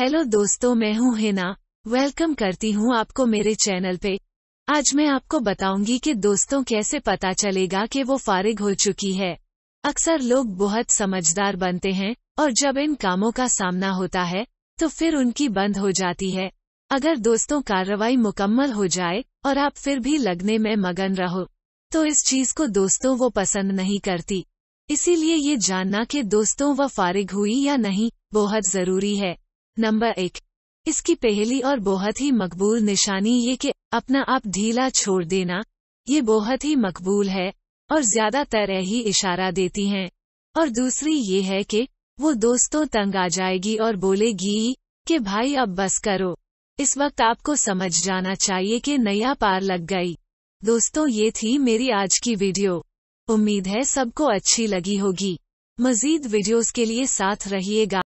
hello दोस्तों मैं हूं हिना वेलकम करती हूं आपको मेरे चैनल पे आज मैं आपको बताऊंगी कि दोस्तों कैसे पता चलेगा कि वो फारिग हो चुकी है अक्सर लोग बहुत समझदार बनते हैं और जब इन कामों का सामना होता है तो फिर उनकी बंद हो जाती है अगर दोस्तों कार्रवाई मुकम्मल हो जाए और आप फिर भी लगने में मगन रहो तो इस चीज को दोस्तों वो पसंद नहीं करती इसीलिए ये जानना कि दोस्तों वह फारिग हुई या नहीं बहुत जरूरी है नंबर एक इसकी पहली और बहुत ही मकबूल निशानी ये कि अपना आप ढीला छोड़ देना ये बहुत ही मकबूल है और ज्यादातर ही इशारा देती हैं और दूसरी ये है कि वो दोस्तों तंग आ जाएगी और बोलेगी कि भाई अब बस करो इस वक्त आपको समझ जाना चाहिए कि नया पार लग गई दोस्तों ये थी मेरी आज की वीडियो उम्मीद है सबको अच्छी लगी होगी मजीद वीडियोस के लिए साथ रहिएगा